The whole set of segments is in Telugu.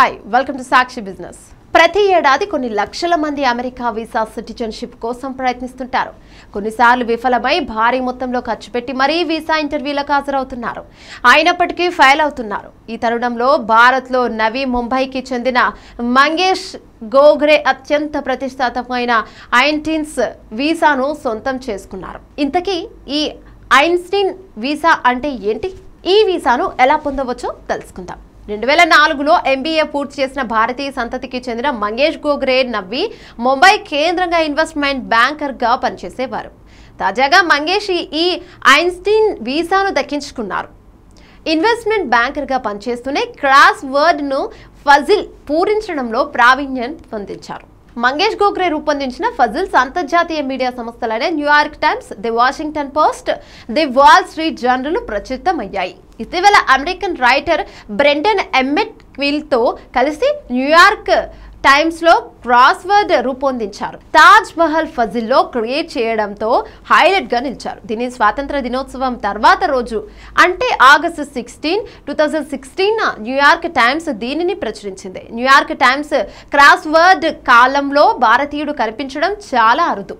hi welcome to Sakshi business ప్రతి ఏడాది కొన్ని లక్షల మంది అమెరికా వీసా సిటిజన్షిప్ కోసం ప్రయత్నిస్తుంటారు కొన్నిసార్లు విఫలమై భారీ మొత్తంలో ఖర్చు పెట్టి మరీ వీసా ఇంటర్వ్యూలకు హాజరవుతున్నారు అయినప్పటికీ ఫెయిల్ అవుతున్నారు ఈ తరుణంలో భారత్లో నవీ ముంబైకి చెందిన మంగేష్ గోగ్రే అత్యంత ప్రతిష్టాత్మకమైన ఐన్టీన్స్ వీసాను సొంతం చేసుకున్నారు ఇంతకీ ఈ ఐన్స్టీన్ వీసా అంటే ఏంటి ఈ వీసాను ఎలా పొందవచ్చో తెలుసుకుందాం రెండు వేల నాలుగులో ఎంబీఏ పూర్తి చేసిన భారతీయ సంతతికి చెందిన మంగేష్ గోగ్రే నవ్వి ముంబై కేంద్రంగా ఇన్వెస్ట్మెంట్ బ్యాంకర్గా పనిచేసేవారు తాజాగా మంగేష్ ఈ ఐన్స్టీన్ వీసాను దక్కించుకున్నారు ఇన్వెస్ట్మెంట్ బ్యాంకర్గా పనిచేస్తూనే క్రాస్ వర్డ్ను ఫజిల్ పూరించడంలో ప్రావీణ్యం పొందించారు మంగేష్ గోగ్రే రూపొందించిన ఫజిల్స్ అంతర్జాతీయ media సంస్థలైన New York times the Washington post the wall street journal ప్రచురితమయ్యాయి ఇటీవల అమెరికన్ రైటర్ బ్రెండన్ ఎమ్మెట్ క్విల్తో కలిసి న్యూయార్క్ టైమ్స్లో క్రాస్వర్డ్ రూపొందించారు తాజ్ మహల్ ఫజిల్లో క్రియేట్ చేయడంతో హైలైట్గా నిలిచారు దీని స్వాతంత్ర దినోత్సవం తర్వాత రోజు అంటే August sixteen two thousand sixteen New York times దీనిని ప్రచురించింది న్యూయార్క్ టైమ్స్ క్రాస్వర్డ్ కాలంలో భారతీయుడు కనిపించడం చాలా అరుదు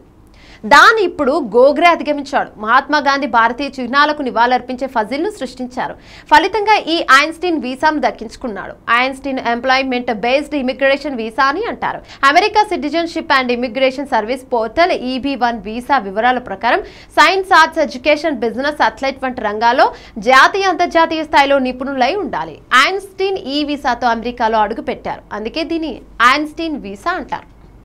దాన్ని ఇప్పుడు గోగ్రే అధిగమించాడు మహాత్మా గాంధీ భారతీయ చిహ్నాలకు నివాళులర్పించే ఫజిల్ను సృష్టించారు ఫలితంగా ఈ ఐన్స్టీన్ వీసాను దక్కించుకున్నాడు Einstein employment based immigration visa అని అంటారు America citizenship and immigration service portal EB e one visa వివరాల ప్రకారం science arts education business athlete వంటి రంగాల్లో జాతీయ అంతర్జాతీయ స్థాయిలో నిపుణులై ఉండాలి ఐన్స్టీన్ ఈ వీసాతో అమెరికాలో అడుగుపెట్టారు అందుకే దీన్ని ఐన్స్టీన్ వీసా అంటారు